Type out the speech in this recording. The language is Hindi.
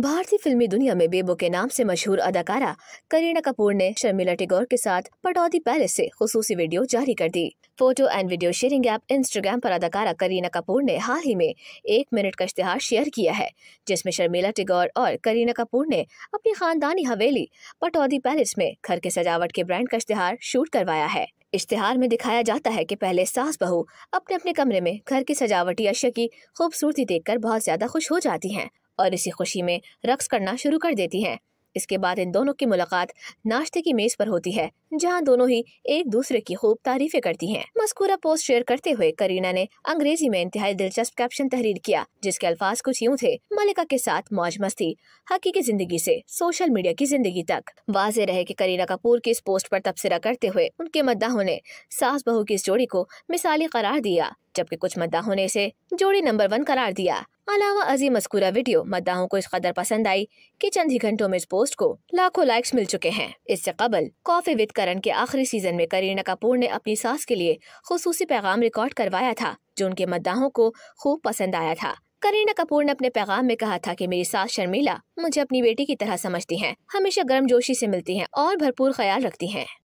भारतीय फिल्मी दुनिया में बेबो के नाम से मशहूर अदाकारा करीना कपूर ने शर्मिला टेगोर के साथ पटौदी पैलेस से खसूसी वीडियो जारी कर दी photo and video sharing app Instagram पर अदाकारा करीना कपूर ने हाल ही में एक मिनट का इश्तेहार शेयर किया है जिसमें शर्मिला टेगोर और करीना कपूर ने अपनी खानदानी हवेली पटौदी पैलेस में घर के सजावट के ब्रांड का इश्तेहार शूट करवाया है इश्तिहार में दिखाया जाता है कि पहले सास बहू अपने अपने कमरे में घर की सजावटी अशिया की खूबसूरती देखकर बहुत ज्यादा खुश हो जाती हैं और इसी खुशी में रक्स करना शुरू कर देती हैं इसके बाद इन दोनों की मुलाकात नाश्ते की मेज पर होती है जहां दोनों ही एक दूसरे की खूब तारीफें करती हैं। मस्कुरा पोस्ट शेयर करते हुए करीना ने अंग्रेजी में इंतहाई दिलचस्प कैप्शन तहरीर किया जिसके अल्फाज कुछ यूँ थे मलिका के साथ मौज मस्ती हकीकी जिंदगी से सोशल मीडिया की जिंदगी तक वाजे रहे की करीना कपूर की इस पोस्ट आरोप तबसरा करते हुए उनके मद्दाहों ने सास बहू की इस जोड़ी को मिसाली करार दिया जबकि कुछ मद्दाहों ने इसे जोड़ी नंबर वन करार दिया अलावा अजीम मस्कूरा वीडियो मद्दाहों को इस कदर पसंद आई कि चंद ही घंटों में इस पोस्ट को लाखों लाइक्स मिल चुके हैं इससे कबल कॉफी विद करण के आखिरी सीजन में करीना कपूर ने अपनी सास के लिए खसूसी पैगाम रिकॉर्ड करवाया था जो उनके मद्दाहों को खूब पसंद आया था करीना कपूर ने अपने पैगाम में कहा था कि मेरी सास शर्मिला मुझे अपनी बेटी की तरह समझती हैं, हमेशा गर्मजोशी से मिलती हैं और भरपूर ख्याल रखती हैं।